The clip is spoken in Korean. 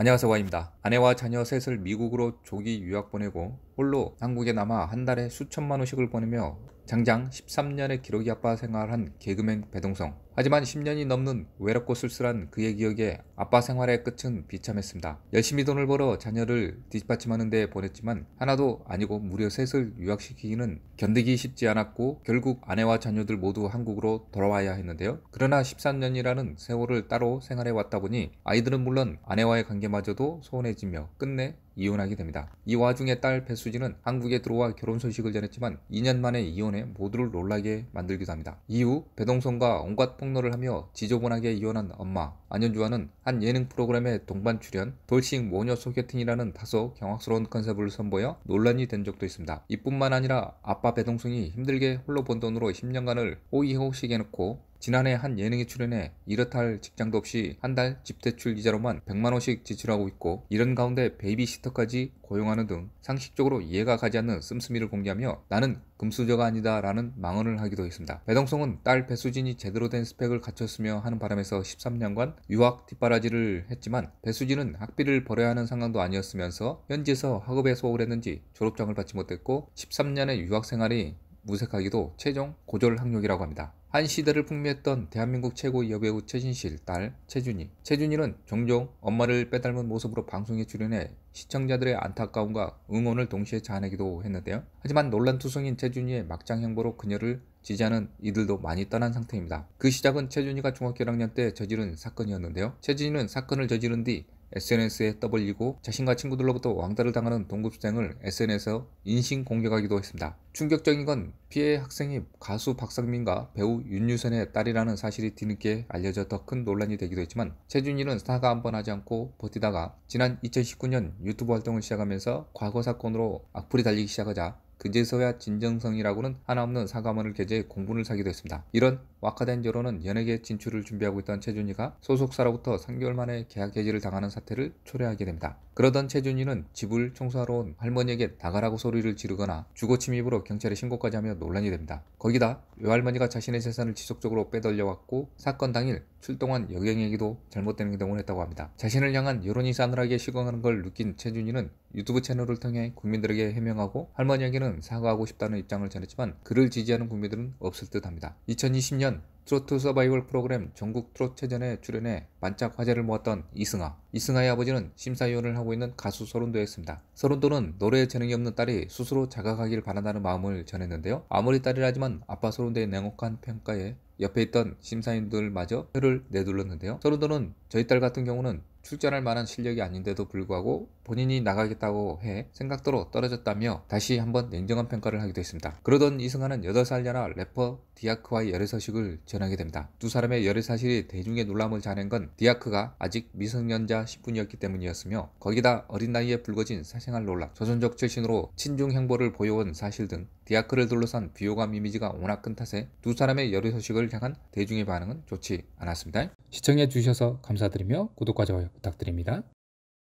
안녕하세요 와입니다. 아내와 자녀 셋을 미국으로 조기 유학 보내고 홀로 한국에 남아 한 달에 수천만 원씩을 보내며 장장 13년의 기록이 아빠 생활한 개그맨 배동성 하지만 10년이 넘는 외롭고 쓸쓸한 그의 기억에 아빠 생활의 끝은 비참했습니다. 열심히 돈을 벌어 자녀를 뒷받침하는 데 보냈지만 하나도 아니고 무려 셋을 유학시키기는 견디기 쉽지 않았고 결국 아내와 자녀들 모두 한국으로 돌아와야 했는데요. 그러나 13년이라는 세월을 따로 생활해 왔다 보니 아이들은 물론 아내와의 관계마저도 소원해지며 끝내 이혼하게 됩니다. 이 와중에 딸 배수진은 한국에 들어와 결혼 소식을 전했지만 2년 만에 이혼해 모두를 놀라게 만들기도 합니다. 이후 배동성과 온갖 폭로를 하며 지저분하게 이혼한 엄마 안현주와는 한 예능 프로그램의 동반 출연 돌싱 모녀 소개팅이라는 다소 경악스러운 컨셉을 선보여 논란이 된 적도 있습니다. 이뿐만 아니라 아빠 배동순이 힘들게 홀로 번 돈으로 10년간을 호의호식해놓고 지난해 한 예능에 출연해 이렇다 할 직장도 없이 한 달 집대출 이자로만 100만원씩 지출하고 있고 이런 가운데 베이비시터까지 고용하는 등 상식적으로 이해가 가지 않는 씀씀이를 공개하며 나는 금수저가 아니다 라는 망언을 하기도 했습니다. 배동성은 딸 배수진이 제대로 된 스펙을 갖췄으며 하는 바람에서 13년간 유학 뒷바라지를 했지만 배수진은 학비를 벌어야 하는 상황도 아니었으면서 현지에서 학업에 소홀 했는지 졸업장을 받지 못했고 13년의 유학 생활이 무색하기도 최종 고졸 학력이라고 합니다. 한 시대를 풍미했던 대한민국 최고 여배우 최진실 딸 최준희. 최준희는 종종 엄마를 빼닮은 모습으로 방송에 출연해 시청자들의 안타까움과 응원을 동시에 자아내기도 했는데요. 하지만 논란투성인 최준희의 막장 행보로 그녀를 지지하는 이들도 많이 떠난 상태입니다. 그 시작은 최준희가 중학교 1학년 때 저지른 사건이었는데요. 최준희는 사건을 저지른 뒤 SNS에 떠벌리고 자신과 친구들로부터 왕따를 당하는 동급생을 SNS에서 인신 공격하기도 했습니다. 충격적인 건 피해 학생이 가수 박상민과 배우 윤유선의 딸이라는 사실이 뒤늦게 알려져 더 큰 논란이 되기도 했지만 최준일은 사과 한 번 하지 않고 버티다가 지난 2019년 유튜브 활동을 시작하면서 과거 사건으로 악플이 달리기 시작하자 그제서야 진정성이라고는 하나없는 사과문을 게재해 공분을 사기도 했습니다. 이런 와카된 여론은 연예계 진출을 준비하고 있던 최준이가 소속사로부터 3개월 만에 계약 해지를 당하는 사태를 초래하게 됩니다. 그러던 최준이는 집을 청소하러 온 할머니에게 나가라고 소리를 지르거나 주거침입으로 경찰에 신고까지 하며 논란이 됩니다. 거기다 외할머니가 자신의 재산을 지속적으로 빼돌려왔고 사건 당일 출동한 여경에게도 잘못된 행동을 했다고 합니다. 자신을 향한 여론이 싸늘하게 시공하는 걸 느낀 최준이는 유튜브 채널을 통해 국민들에게 해명하고 할머니에게는 사과하고 싶다는 입장을 전했지만 그를 지지하는 국민들은 없을 듯합니다. 2020년 트로트 서바이벌 프로그램 전국 트로트체전에 출연해 반짝 화제를 모았던 이승아. 이승아의 아버지는 심사위원을 하고 있는 가수 서른도였습니다. 서른도는 노래에 재능이 없는 딸이 스스로 자각하길 바란다는 마음을 전했는데요. 아무리 딸이라지만 아빠 서른도의 냉혹한 평가에 옆에 있던 심사위원들마저 혀를 내둘렀는데요. 서른도는 저희 딸 같은 경우는 출전할 만한 실력이 아닌데도 불구하고 본인이 나가겠다고 해생각도로 떨어졌다며 다시 한번 냉정한 평가를 하기도 했습니다. 그러던 이승환은 8살 연하 래퍼 디아크와의 열애 소식을 전하게 됩니다. 두 사람의 열애 사실이 대중의 놀람을 자낸 건 디아크가 아직 미성년자 10분이었기 때문이었으며 거기다 어린 나이에 불거진 사생활 논란, 조선족 출신으로 친중 행보를 보여온 사실 등 디아크를 둘러싼 비호감 이미지가 워낙 큰 탓에 두 사람의 열애 소식을 향한 대중의 반응은 좋지 않았습니다. 시청해 주셔서 감사합니다. 감사드리며 구독과 좋아요 부탁드립니다.